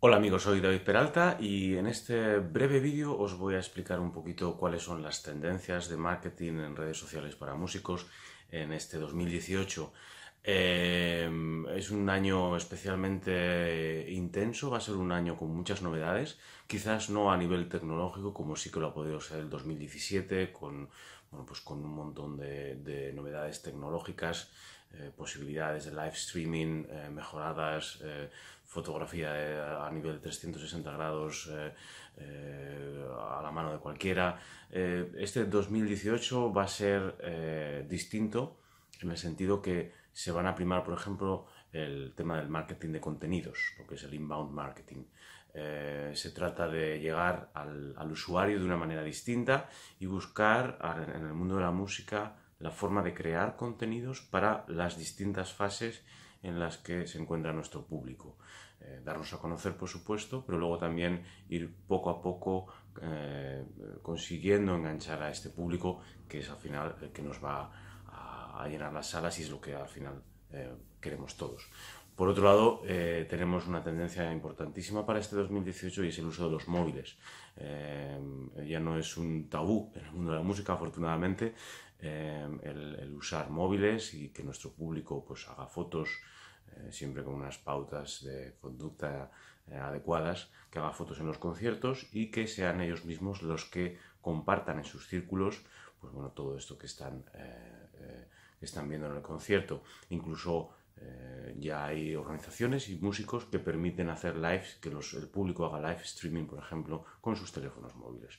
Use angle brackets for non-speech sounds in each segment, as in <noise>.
Hola amigos, soy David Peralta y en este breve vídeo os voy a explicar un poquito cuáles son las tendencias de marketing en redes sociales para músicos en este 2018. Em, es un año especialmente intenso, va a ser un año con muchas novedades, quizás no a nivel tecnológico como sí que lo ha podido ser el 2017, con, bueno, pues con un montón de, novedades tecnológicas, eh, posibilidades de live streaming eh, mejoradas, eh, fotografía a nivel 360 grados a la mano de cualquiera. este 2018 va a ser distinto en el sentido que se van a primar, por ejemplo, el tema del marketing de contenidos, porque es el inbound marketing. Eh, se trata de llegar al, usuario de una manera distinta y buscar en el mundo de la música la forma de crear contenidos para las distintas fases en las que se encuentra nuestro público. Eh, darnos a conocer, por supuesto, pero luego también ir poco a poco eh, consiguiendo enganchar a este público que es al final el que nos va a a, llenar las salas y es lo que al final eh, queremos todos. Por otro lado, eh, tenemos una tendencia importantísima para este 2018 y es el uso de los móviles. Eh, ya no es un tabú en el mundo de la música, afortunadamente, el, usar móviles y que nuestro público pues, haga fotos siempre con unas pautas de conducta adecuadas, que haga fotos en los conciertos y que sean ellos mismos los que compartan en sus círculos pues bueno, todo esto que están están viendo en el concierto. Incluso eh, ya hay organizaciones y músicos que permiten hacer lives, que el público haga live streaming, por ejemplo, con sus teléfonos móviles.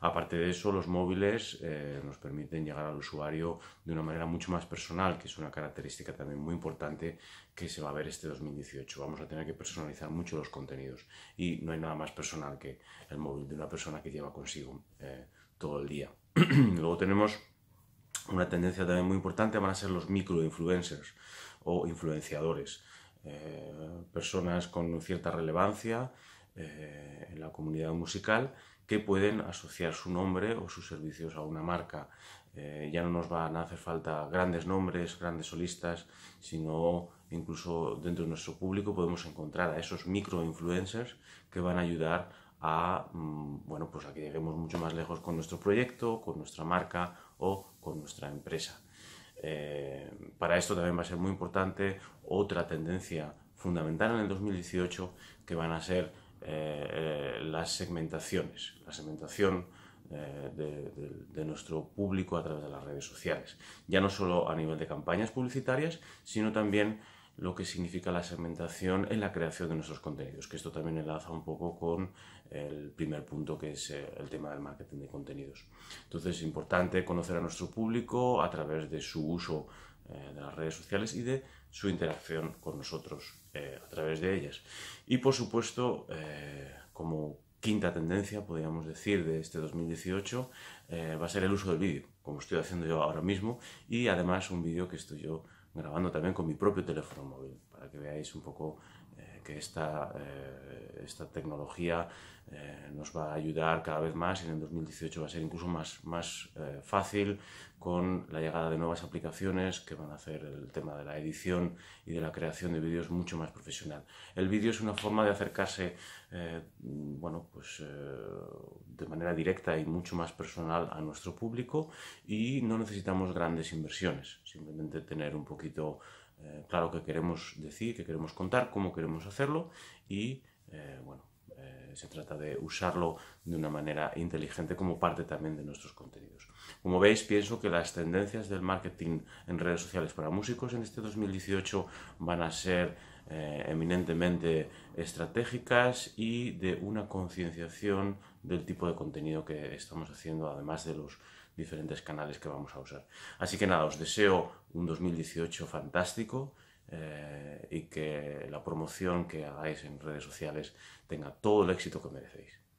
Aparte de eso, los móviles eh, nos permiten llegar al usuario de una manera mucho más personal, que es una característica también muy importante que se va a ver este 2018. Vamos a tener que personalizar mucho los contenidos y no hay nada más personal que el móvil de una persona que lleva consigo eh, todo el día. <clears throat> Luego tenemos una tendencia también muy importante van a ser los microinfluencers o influenciadores, eh, personas con cierta relevancia eh, en la comunidad musical que pueden asociar su nombre o sus servicios a una marca. Eh, ya no nos van a hacer falta grandes nombres, grandes solistas, sino incluso dentro de nuestro público podemos encontrar a esos microinfluencers que van a ayudar a, mm, bueno, pues a que lleguemos mucho más lejos con nuestro proyecto, con nuestra marca o con nuestra empresa. Eh, para esto también va a ser muy importante otra tendencia fundamental en el 2018 que van a ser eh, las segmentaciones, la segmentación eh, de, de, nuestro público a través de las redes sociales, ya no solo a nivel de campañas publicitarias, sino también lo que significa la segmentación en la creación de nuestros contenidos, que esto también enlaza un poco con el primer punto que es eh, el tema del marketing de contenidos. Entonces es importante conocer a nuestro público a través de su uso eh, de las redes sociales y de su interacción con nosotros eh, a través de ellas. Y por supuesto, como quinta tendencia, podríamos decir, de este 2018 va a ser el uso del vídeo, como estoy haciendo yo ahora mismo, y además un vídeo que estoy yo grabando también con mi propio teléfono móvil, para que veáis un poco eh, que esta, eh, tecnología eh, nos va a ayudar cada vez más y en el 2018 va a ser incluso más, más fácil con la llegada de nuevas aplicaciones que van a hacer el tema de la edición y de la creación de vídeos mucho más profesional. El vídeo es una forma de acercarse bueno, pues, de manera directa y mucho más personal a nuestro público y no necesitamos grandes inversiones, simplemente tener un poquito eh, claro, que queremos decir, que queremos contar, cómo queremos hacerlo y, eh, bueno, eh, se trata de usarlo de una manera inteligente como parte también de nuestros contenidos. Como veis, pienso que las tendencias del marketing en redes sociales para músicos en este 2018 van a ser eminentemente estratégicas y de una concienciación del tipo de contenido que estamos haciendo, además de los diferentes canales que vamos a usar. Así que nada, os deseo un 2018 fantástico eh, y que la promoción que hagáis en redes sociales tenga todo el éxito que merecéis.